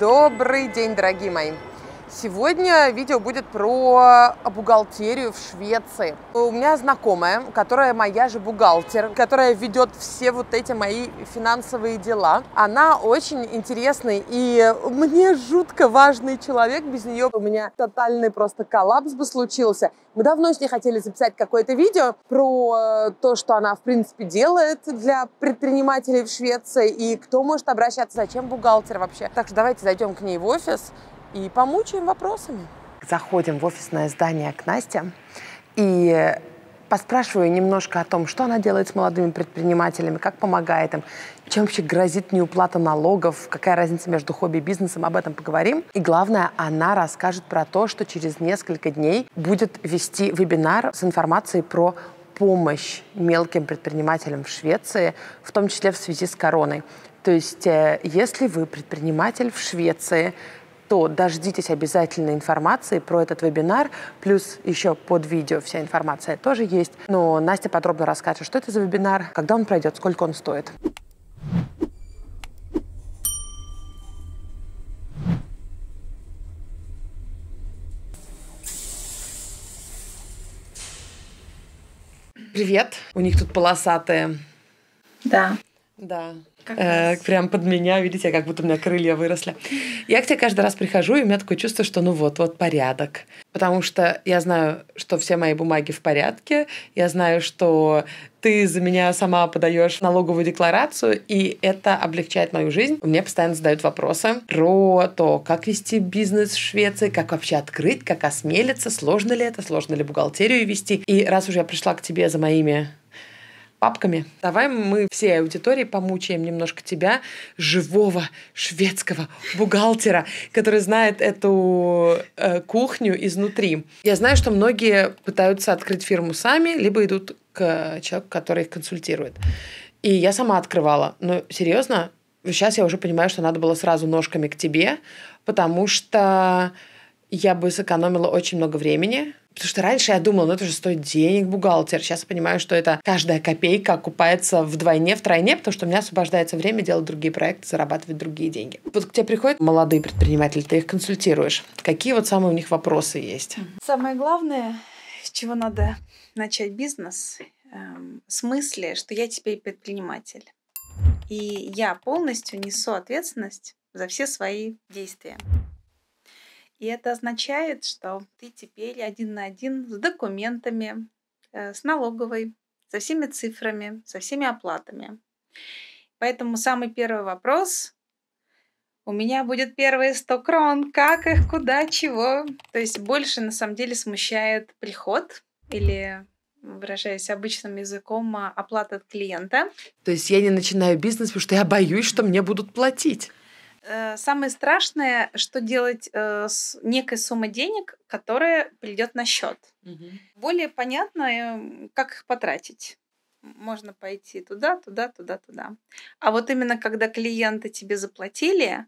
Добрый день, дорогие мои! Сегодня видео будет про бухгалтерию в Швеции. У меня знакомая, которая моя же бухгалтер, которая ведет все вот эти мои финансовые дела. Она очень интересный и мне жутко важный человек. Без нее у меня тотальный просто коллапс бы случился. Мы давно с ней хотели записать какое-то видео про э, то, что она, в принципе, делает для предпринимателей в Швеции и кто может обращаться, зачем бухгалтер вообще. Так что давайте зайдем к ней в офис и помучаем вопросами. Заходим в офисное здание к Насте и поспрашиваю немножко о том, что она делает с молодыми предпринимателями, как помогает им, чем вообще грозит неуплата налогов, какая разница между хобби и бизнесом, об этом поговорим. И главное, она расскажет про то, что через несколько дней будет вести вебинар с информацией про помощь мелким предпринимателям в Швеции, в том числе в связи с короной. То есть, э, если вы предприниматель в Швеции, то дождитесь обязательно информации про этот вебинар, плюс еще под видео вся информация тоже есть. Но Настя подробно расскажет, что это за вебинар, когда он пройдет, сколько он стоит. Привет. У них тут полосатые. Да. Да. Э, прям под меня, видите, как будто у меня крылья выросли. Я к тебе каждый раз прихожу, и у меня такое чувство, что ну вот, вот порядок. Потому что я знаю, что все мои бумаги в порядке, я знаю, что ты за меня сама подаешь налоговую декларацию, и это облегчает мою жизнь. Мне постоянно задают вопросы про то, как вести бизнес в Швеции, как вообще открыть, как осмелиться, сложно ли это, сложно ли бухгалтерию вести. И раз уже я пришла к тебе за моими папками. Давай мы всей аудитории помучаем немножко тебя, живого шведского бухгалтера, который знает эту э, кухню изнутри. Я знаю, что многие пытаются открыть фирму сами, либо идут к э, человеку, который их консультирует. И я сама открывала. Но серьезно, сейчас я уже понимаю, что надо было сразу ножками к тебе, потому что я бы сэкономила очень много времени, Потому что раньше я думала, ну это же стоит денег, бухгалтер. Сейчас я понимаю, что это каждая копейка окупается вдвойне, втройне, потому что у меня освобождается время делать другие проекты, зарабатывать другие деньги. Вот к тебе приходят молодые предприниматели, ты их консультируешь. Какие вот самые у них вопросы есть? Самое главное, с чего надо начать бизнес, в эм, смысле, что я теперь предприниматель. И я полностью несу ответственность за все свои действия. И это означает, что ты теперь один на один с документами, э, с налоговой, со всеми цифрами, со всеми оплатами. Поэтому самый первый вопрос у меня будет первые 100 крон, как их, куда, чего. То есть больше на самом деле смущает приход или выражаясь обычным языком, а, оплата от клиента. То есть я не начинаю бизнес, потому что я боюсь, что мне будут платить. Э, самое страшное, что делать э, с некой суммой денег, которая придет на счет. Угу. Более понятно, эм, как их потратить. Можно пойти туда, туда, туда, туда. А вот именно когда клиенты тебе заплатили,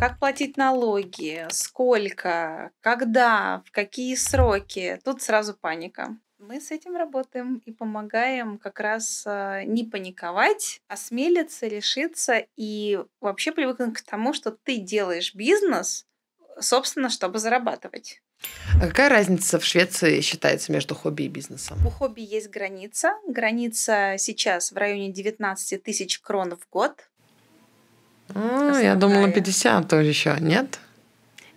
как платить налоги, сколько, когда, в какие сроки, тут сразу паника. Мы с этим работаем и помогаем как раз э, не паниковать, осмелиться, решиться и вообще привыкнуть к тому, что ты делаешь бизнес, собственно, чтобы зарабатывать. А какая разница в Швеции считается между хобби и бизнесом? У хобби есть граница. Граница сейчас в районе 19 тысяч крон в год. А, я думала 50 тоже еще, нет?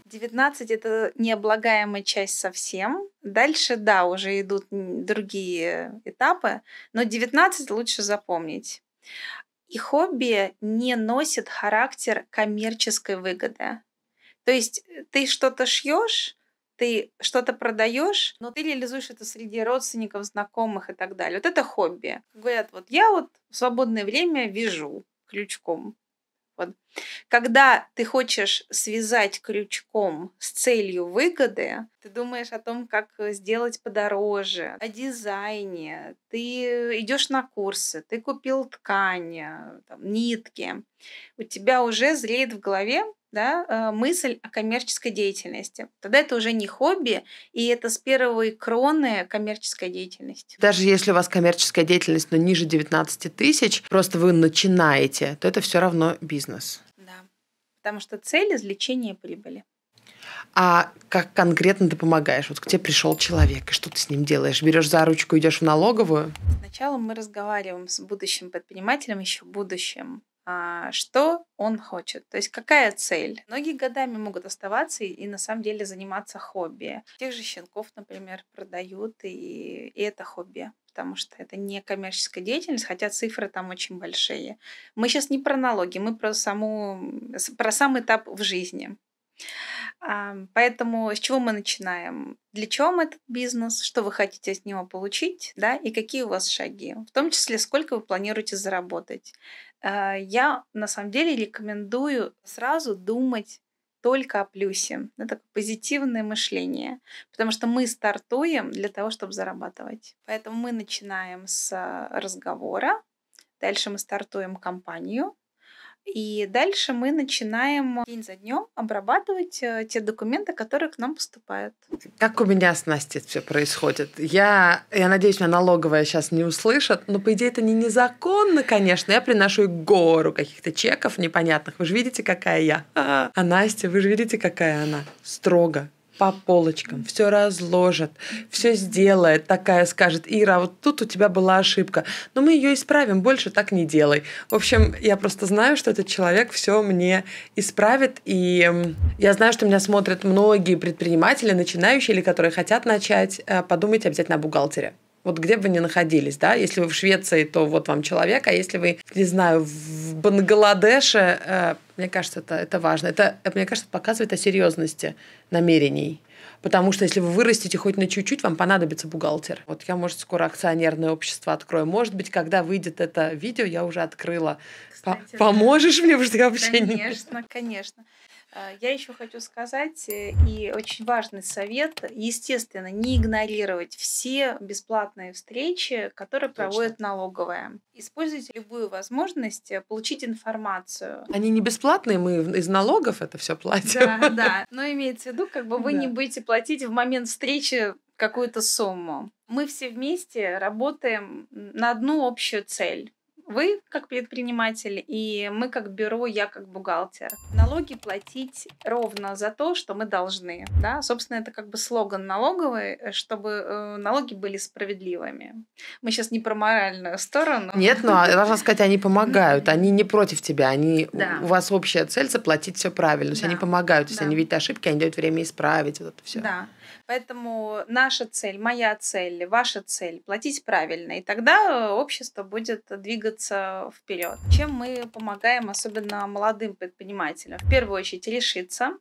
19 это необлагаемая часть совсем. Дальше, да, уже идут другие этапы, но 19 лучше запомнить. И хобби не носит характер коммерческой выгоды. То есть э, ты что-то шьешь, ты что-то продаешь, но ты реализуешь это среди родственников, знакомых и так далее. Вот это хобби. Говорят, вот я вот в свободное время вяжу крючком. Вот. Когда ты хочешь связать крючком с целью выгоды, ты думаешь о том, как э, сделать подороже, о дизайне, ты идешь на курсы, ты купил ткань, э, там, нитки. У тебя уже зреет в голове да, э, мысль о коммерческой деятельности. Тогда это уже не хобби, и это с первой кроны коммерческая деятельность. Даже если у вас коммерческая деятельность, но ниже 19 тысяч, просто вы начинаете, то это все равно бизнес. Да, потому что цель извлечения прибыли. А как конкретно ты помогаешь? Вот к тебе пришел человек, и что ты с ним делаешь? Берешь за ручку, идешь в налоговую? Сначала мы разговариваем с будущим предпринимателем, еще будущим а, что он хочет, то есть какая цель. Многие годами могут оставаться и, и на самом деле заниматься хобби. Тех же щенков, например, продают, и, и это хобби потому что это не коммерческая деятельность, хотя цифры там очень большие. Мы сейчас не про налоги, мы про, саму, про сам этап в жизни. Поэтому с чего мы начинаем? Для чего вам этот бизнес? Что вы хотите с него получить? Да? И какие у вас шаги? В том числе, сколько вы планируете заработать? Э, я на самом деле рекомендую сразу думать только о плюсе. Это позитивное мышление. Потому что мы стартуем для того, чтобы зарабатывать. Поэтому мы начинаем с э, разговора. Дальше мы стартуем компанию, и дальше мы начинаем день за днем обрабатывать э, те документы, которые к нам поступают. Как у меня с Настей все происходит? Я, я надеюсь, меня налоговая сейчас не услышит, но, ну, по идее, это не незаконно, конечно. Я приношу гору каких-то чеков непонятных. Вы же видите, какая я. а, а Настя, вы же видите, какая она. Строго по полочкам, все разложит, все сделает, такая скажет, Ира, а вот тут у тебя была ошибка, но мы ее исправим, больше так не делай. В общем, я просто знаю, что этот человек все мне исправит, и я знаю, что меня смотрят многие предприниматели, начинающие или которые хотят начать, э, подумайте обязательно о бухгалтере вот где бы вы ни находились, да, если вы в Швеции, то вот вам человек, а если вы, не знаю, в Бангладеше, э, мне кажется, это, это важно. Это, э, мне кажется, показывает о серьезности намерений. Потому что если вы вырастите хоть на чуть-чуть, вам понадобится бухгалтер. Вот я, может, скоро акционерное общество открою. Может быть, когда выйдет это видео, я уже открыла. Кстати, Поможешь мне, потому что я вообще конечно, не... Конечно, конечно. А, я еще хочу сказать, э, и очень важный совет, естественно, не игнорировать все бесплатные встречи, которые Точно. проводит налоговая. Используйте любую возможность э, получить информацию. Они не бесплатные, мы из налогов это все платим. Да, да. Но имеется в виду, как бы вы да. не будете платить в момент встречи какую-то сумму. Мы все вместе работаем на одну общую цель вы как предприниматель и мы как бюро, я как бухгалтер. Налоги платить ровно за то, что мы должны. Да? Собственно, это как бы слоган налоговый, э, чтобы э, налоги были справедливыми. Мы сейчас не про моральную сторону. Нет, но ну, а должна сказать, они помогают, они не против тебя, они да. у вас общая цель заплатить все правильно, то есть да. они помогают, если да. они видят ошибки, они дают время исправить вот это все. Да. Поэтому наша цель, моя цель, ваша цель – платить правильно, и тогда э, общество будет двигаться вперед. Чем мы помогаем, особенно молодым предпринимателям? В первую очередь решиться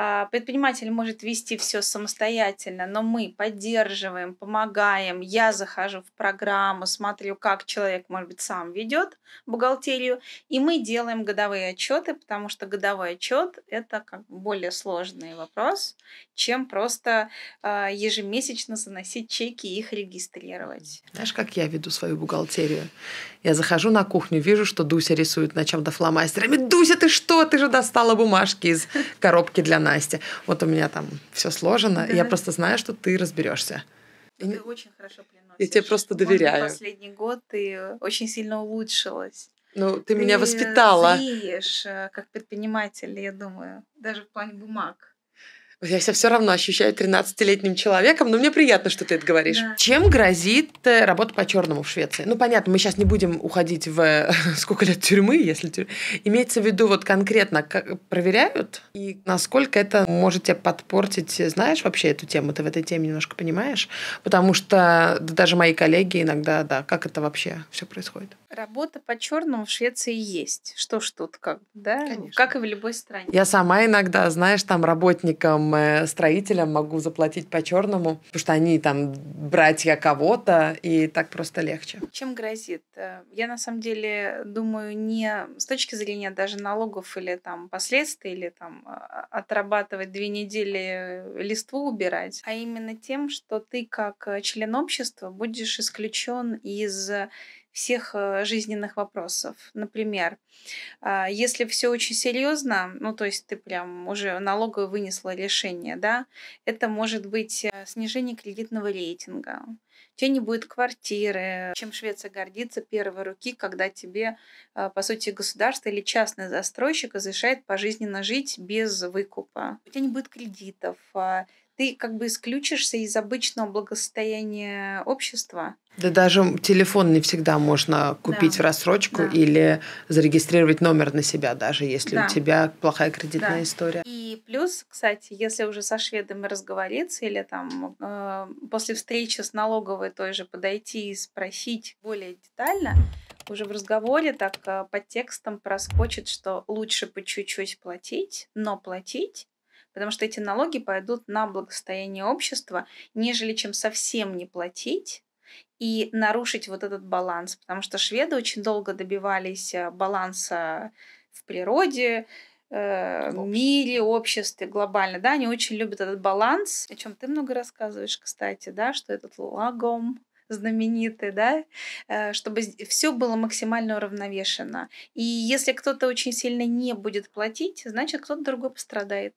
а, предприниматель может вести все самостоятельно, но мы поддерживаем, помогаем. Я захожу в программу, смотрю, как человек, может быть, сам ведет бухгалтерию, и мы делаем годовые отчеты, потому что годовой отчет это как более сложный вопрос, чем просто а, ежемесячно заносить чеки и их регистрировать. Знаешь, как я веду свою бухгалтерию? Я захожу на кухню, вижу, что Дуся рисует на чем-то фломастерами. Дуся, ты что? Ты же достала бумажки из коробки для нас Настя, вот у меня там все сложено, да. я просто знаю, что ты разберешься. Ты и... очень хорошо приносишь. Я тебе просто доверяю. Может, последний год ты очень сильно улучшилась. Ну, ты, ты меня воспитала. Ты э, как предприниматель, я думаю, даже в плане бумаг я себя все равно ощущаю 13-летним человеком, но мне приятно, что ты это говоришь. Да. Чем грозит э, работа по черному в Швеции? Ну, понятно, мы сейчас не будем уходить в э, сколько лет тюрьмы, если тюрь... Имеется в виду вот конкретно, как проверяют, и насколько это может тебя подпортить, знаешь вообще эту тему, ты в этой теме немножко понимаешь? Потому что даже мои коллеги иногда, да, как это вообще все происходит? Работа по черному в Швеции есть. Что ж тут, как, да? Конечно. Как и в любой стране. Я сама иногда, знаешь, там работникам, э, строителям могу заплатить по черному, потому что они там братья кого-то, и так просто легче. Чем грозит? Э, я на самом деле думаю, не с точки зрения даже налогов или там последствий, или там а, а, отрабатывать две недели э, листву убирать, а именно тем, что ты как член общества будешь исключен из всех э, жизненных вопросов. Например, а, если все очень серьезно, ну то есть ты прям уже налоговую вынесла решение, да, это может быть э, снижение кредитного рейтинга, у тебя не будет квартиры, чем Швеция гордится первой руки, когда тебе, э, по сути, государство или частный застройщик разрешает пожизненно жить без выкупа. У тебя не будет кредитов, а, ты как бы исключишься из обычного благосостояния общества. Да даже телефон не всегда можно купить да. в рассрочку да. или зарегистрировать номер на себя, даже если да. у тебя плохая кредитная да. история. И плюс, кстати, если уже со шведами разговориться или там э, после встречи с налоговой той же подойти и спросить более детально, уже в разговоре так э, под текстом проскочит, что лучше по чуть-чуть платить, но платить потому что эти налоги пойдут на благосостояние общества, нежели чем совсем не платить и нарушить вот этот баланс, потому что шведы очень долго добивались э, баланса в природе, э, в мире, обществе глобально, да, они очень любят этот баланс, о чем ты много рассказываешь, кстати, да, что этот лагом знаменитый, да, э, чтобы все было максимально уравновешено. И если кто-то очень сильно не будет платить, значит кто-то другой пострадает.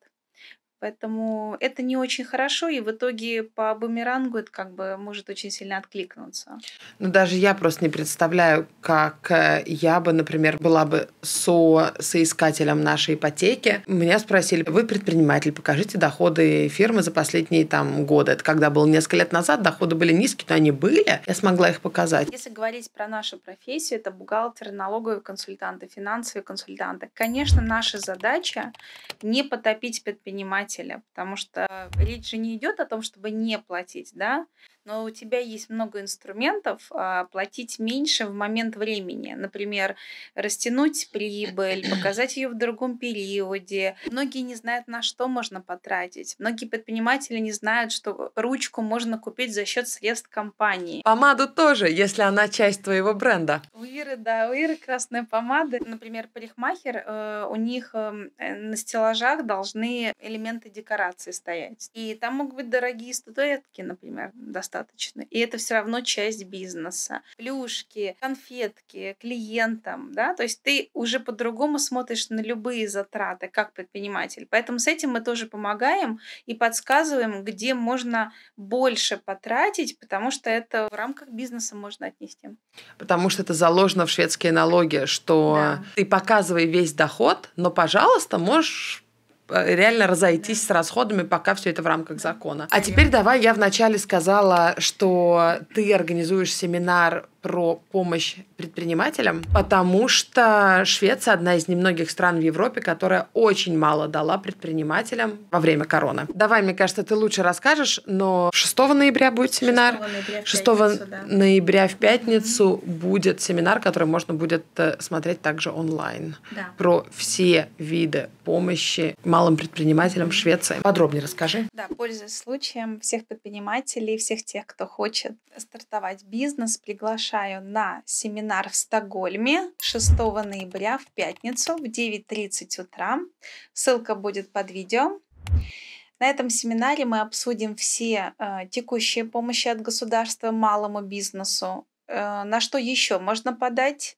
Поэтому это не очень хорошо, и в итоге по бумерангу это как бы может очень сильно откликнуться. Ну, даже я просто не представляю, как э, я бы, например, была бы со соискателем нашей ипотеки. Меня спросили, вы предприниматель, покажите доходы фирмы за последние там годы. Это когда было несколько лет назад, доходы были низкие, но они были, я смогла их показать. Если говорить про нашу профессию, это бухгалтеры, налоговые консультанты, финансовые консультанты. Конечно, наша задача не потопить предпринимателя предпринимателя, потому что речь же не идет о том, чтобы не платить, да, но у тебя есть много инструментов а, платить меньше в момент времени. Например, растянуть прибыль, показать ее в другом периоде. Многие не знают, на что можно потратить. Многие предприниматели не знают, что ручку можно купить за счет средств компании. Помаду тоже, если она часть твоего бренда. У Иры, да, у Иры красная помада. Например, парикмахер, э, у них эм, э, на стеллажах должны элементы декорации стоять. И там могут быть дорогие статуэтки, например, достаточно достаточно. И это все равно часть бизнеса. Плюшки, конфетки клиентам, да, то есть ты уже по-другому смотришь на любые затраты как предприниматель. Поэтому с этим мы тоже помогаем и подсказываем, где можно больше потратить, потому что это в рамках бизнеса можно отнести. Потому что это заложено в шведские налоги, что да. ты показывай весь доход, но, пожалуйста, можешь Э, реально разойтись с расходами, пока все это в рамках закона. А теперь давай я вначале сказала, что ты организуешь семинар про помощь предпринимателям, потому что Швеция одна из немногих стран в Европе, которая очень мало дала предпринимателям во время короны. Давай, мне кажется, ты лучше расскажешь, но 6 ноября будет семинар. 6 ноября в 6 пятницу, да. ноября в пятницу угу. будет семинар, который можно будет э, смотреть также онлайн. Да. Про все виды помощи малым предпринимателям в Швеции. Подробнее расскажи. Да, пользуясь случаем, всех предпринимателей, всех тех, кто хочет стартовать бизнес, приглашаю приглашаю на семинар в Стокгольме 6 ноября в пятницу в 9.30 утра. Ссылка будет под видео. На этом семинаре мы обсудим все э, текущие помощи от государства малому бизнесу, э, на что еще можно подать,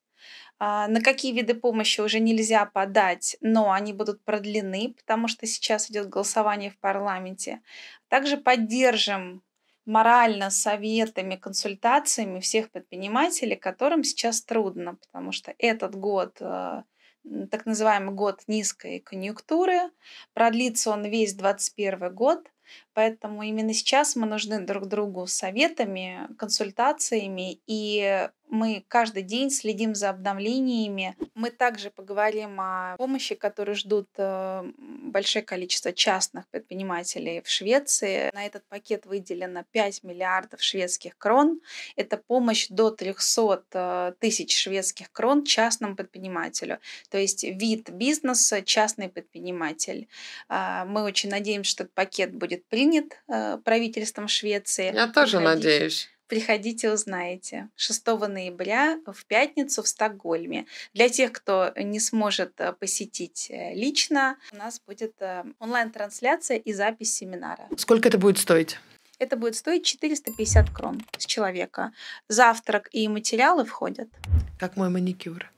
а, на какие виды помощи уже нельзя подать, но они будут продлены, потому что сейчас идет голосование в парламенте. Также поддержим морально советами, консультациями всех предпринимателей, которым сейчас трудно, потому что этот год э, так называемый год низкой конъюнктуры. Продлится он весь 2021 год. Поэтому именно сейчас мы нужны друг другу советами, консультациями, и мы каждый день следим за обновлениями. Мы также поговорим о помощи, которую ждут э, большое количество частных предпринимателей в Швеции. На этот пакет выделено 5 миллиардов шведских крон. Это помощь до 300 э, тысяч шведских крон частному предпринимателю. То есть вид бизнеса частный предприниматель. Э, мы очень надеемся, что этот пакет будет принят принят э, правительством Швеции. Я тоже приходите, надеюсь. Приходите, узнаете. 6 ноября в пятницу в Стокгольме. Для тех, кто не сможет э, посетить э, лично, у нас будет онлайн-трансляция и запись семинара. Сколько это будет стоить? Это будет стоить 450 крон с человека. Завтрак и материалы входят. Как мой маникюр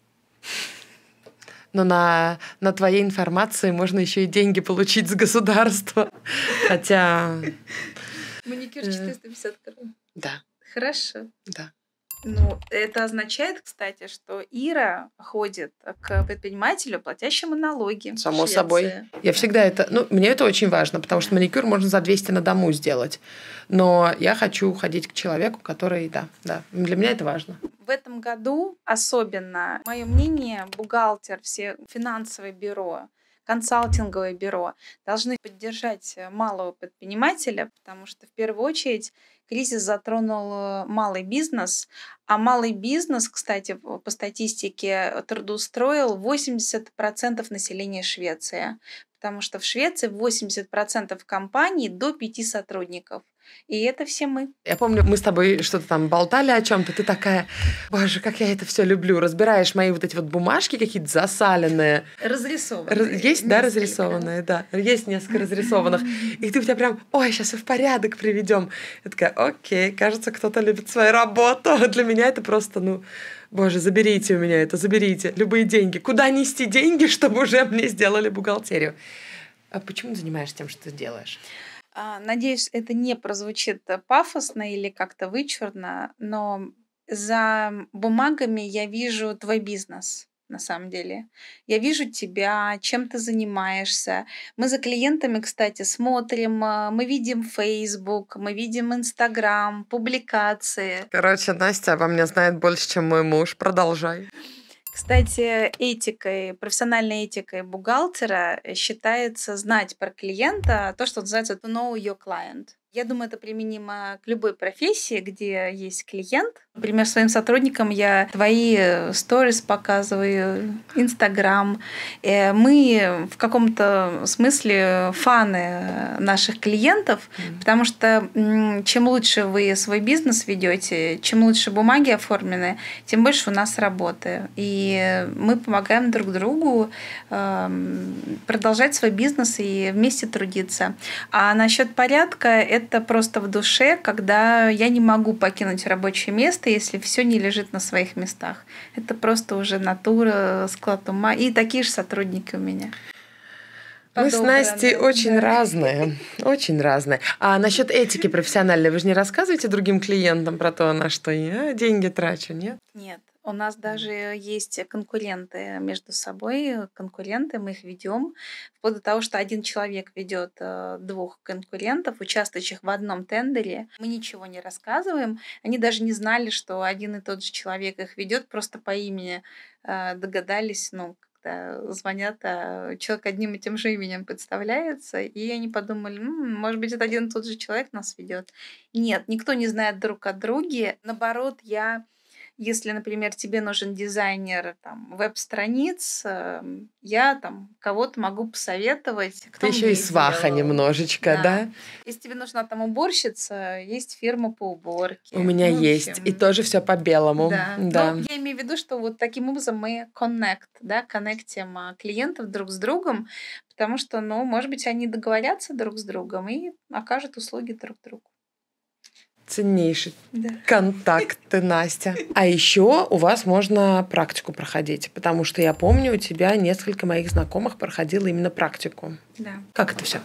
но на, на твоей информации можно еще и деньги получить с государства. Хотя... Маникюр 450 э, крон. Да. Хорошо. Да. Ну, это означает, кстати, что Ира ходит к предпринимателю, платящему налоги. Само собой. Я всегда это... Ну, мне это очень важно, потому что маникюр можно за 200 на дому сделать. Но я хочу ходить к человеку, который... Да, да. Для меня это важно. В этом году особенно, мое мнение, бухгалтер, все финансовые бюро консалтинговое бюро должны поддержать э, малого предпринимателя, потому что в первую очередь кризис затронул э, малый бизнес, а малый бизнес, кстати, по статистике трудоустроил 80% населения Швеции, потому что в Швеции 80% компаний до 5 сотрудников. И это все мы. Я помню, мы с тобой что-то там болтали о чем-то. Ты такая, боже, как я это все люблю. Разбираешь мои вот эти вот бумажки какие-то засаленные. Разрисованные. Раз... Есть, несколько. да, разрисованные, да. Есть несколько разрисованных. И ты у тебя прям, ой, сейчас их в порядок приведем. Я такая, окей, кажется, кто-то любит свою работу. Для меня это просто, ну, Боже, заберите у меня это, заберите. Любые деньги. Куда нести деньги, чтобы уже мне сделали бухгалтерию? А почему ты занимаешься тем, что ты делаешь? А, надеюсь, это не прозвучит э, пафосно или как-то вычурно, но за бумагами я вижу твой бизнес на самом деле. Я вижу тебя, чем ты занимаешься. Мы за клиентами, кстати, смотрим, а, мы видим Facebook, мы видим Instagram, публикации. Короче, Настя обо мне знает больше, чем мой муж. Продолжай. Кстати, этикой, профессиональной этикой бухгалтера считается знать про клиента то, что называется to know your client. Я думаю, это применимо к любой профессии, где есть клиент. Например, своим сотрудникам я твои э, сторис показываю, Инстаграм. Э, мы в каком-то смысле фаны наших клиентов, mm-hmm. потому что чем лучше вы свой бизнес ведете, чем лучше бумаги оформлены, тем больше у нас работы. И мы помогаем друг другу эм, продолжать свой бизнес и вместе трудиться. А насчет порядка это это просто в душе, когда я не могу покинуть рабочее место, если все не лежит на своих местах. Это просто уже натура, склад ума. И такие же сотрудники у меня. Мы с Настей да, очень да. разные, очень разные. А насчет этики профессиональной вы же не рассказываете другим клиентам про то, на что я деньги трачу, нет? Нет. У нас даже есть конкуренты между собой, конкуренты, мы их ведем, вплоть до того, что один человек ведет э, двух конкурентов, участвующих в одном тендере. Мы ничего не рассказываем, они даже не знали, что один и тот же человек их ведет, просто по имени э, догадались, ну, когда звонят, а человек одним и тем же именем представляется, и они подумали, М, может быть, это один и тот же человек нас ведет. Нет, никто не знает друг о друге. Наоборот, я если, например, тебе нужен дизайнер там, веб-страниц, эм, я там кого-то могу посоветовать. Кто Ты еще и сваха делал. немножечко, да. да? Если тебе нужна там уборщица, есть фирма по уборке. У меня ну, есть. И тоже все по-белому. Да. да. Но я имею в виду, что вот таким образом мы connect, да, коннектим а, клиентов друг с другом, потому что, ну, может быть, они договорятся друг с другом и окажут услуги друг другу ценнейший да. контакты, Настя. А еще у вас можно практику проходить, потому что я помню, у тебя несколько моих знакомых проходило именно практику. Да. Как это все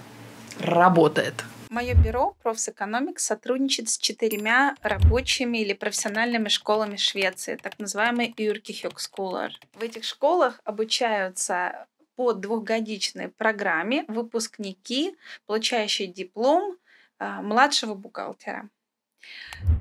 работает? Мое бюро «Профсэкономик» сотрудничает с четырьмя рабочими или профессиональными школами Швеции, так называемые юрки Хёкскулар. В этих школах обучаются по двухгодичной программе выпускники, получающие диплом а, младшего бухгалтера.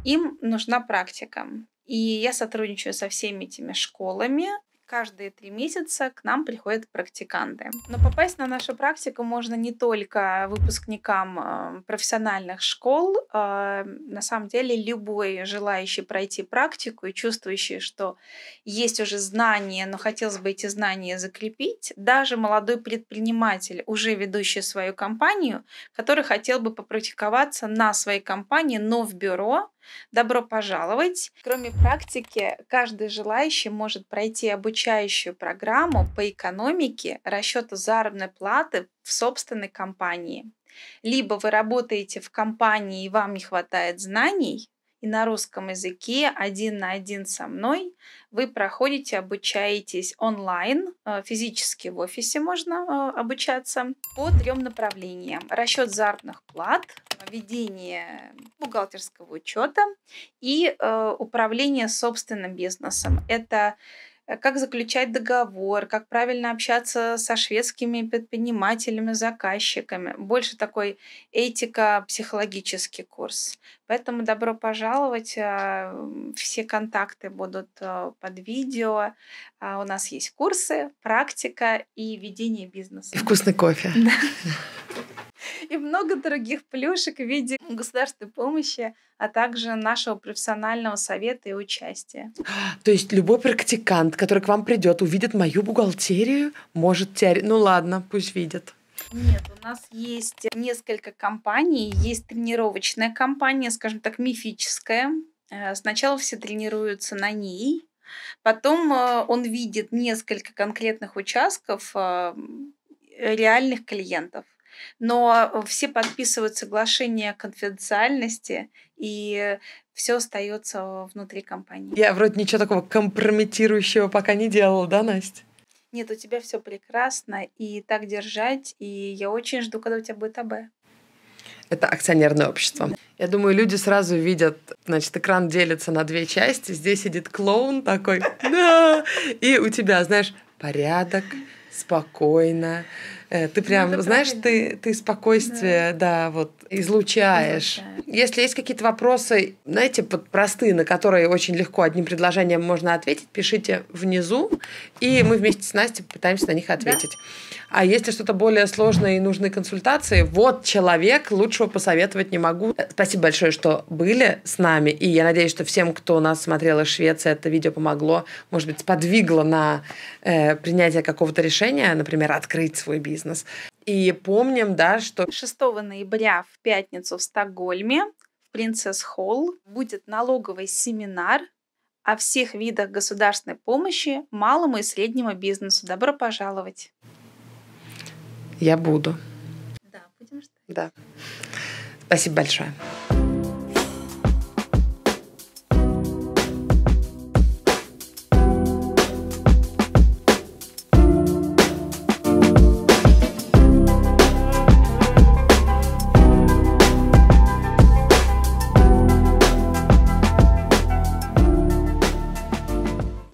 Им нужна практика. И я сотрудничаю со всеми этими школами, Каждые три месяца к нам приходят практиканты. Но попасть на нашу практику можно не только выпускникам э, профессиональных школ. Э, на самом деле любой желающий пройти практику и чувствующий, что есть уже знания, но хотелось бы эти знания закрепить, даже молодой предприниматель, уже ведущий свою компанию, который хотел бы попрактиковаться на своей компании, но в бюро, Добро пожаловать! Кроме практики, каждый желающий может пройти обучающую программу по экономике расчету заработной платы в собственной компании. Либо вы работаете в компании и вам не хватает знаний, и на русском языке один на один со мной. Вы проходите, обучаетесь онлайн, э, физически в офисе можно э, обучаться по трем направлениям. Расчет заработных плат, ведение бухгалтерского учета и э, управление собственным бизнесом. Это Э, как заключать договор, как правильно общаться со шведскими предпринимателями, заказчиками. Больше такой этико-психологический курс. Поэтому добро пожаловать. А, все контакты будут а, под видео. А, у нас есть курсы, практика и ведение бизнеса. И вкусный кофе. Да. и много других плюшек в виде государственной помощи, а также нашего профессионального совета и участия. То есть любой практикант, который к вам придет, увидит мою бухгалтерию, может теоретически... Ну ладно, пусть видит. Нет, у нас есть несколько компаний. Есть тренировочная компания, скажем так, мифическая. Э, сначала все тренируются на ней, потом э, он видит несколько конкретных участков э, реальных клиентов но все подписывают соглашение о конфиденциальности, и все остается внутри компании. Я вроде ничего такого компрометирующего пока не делала, да, Настя? Нет, у тебя все прекрасно, и так держать, и я очень жду, когда у тебя будет АБ. Это акционерное общество. Я думаю, люди сразу видят, значит, экран делится на две части, здесь сидит клоун такой, да, и у тебя, знаешь, порядок, спокойно, Э, ты ну, прям, ну, знаешь, ты, ты спокойствие, да, да вот, излучаешь. Излучаю. Если есть какие-то вопросы, знаете, простые, на которые очень легко одним предложением можно ответить, пишите внизу, и мы вместе с Настей попытаемся на них ответить. Да? А если что-то более сложное и нужны консультации, вот человек, лучшего посоветовать не могу. Э, спасибо большое, что были с нами, и я надеюсь, что всем, кто нас смотрел из Швеции, это видео помогло, может быть, сподвигло на э, принятие какого-то решения, например, открыть свой бизнес бизнес. И помним, да, что... 6 ноября в пятницу в Стокгольме в Принцесс Холл будет налоговый семинар о всех видах государственной помощи малому и среднему бизнесу. Добро пожаловать! Я буду. Да, будем ждать. Да. Спасибо большое.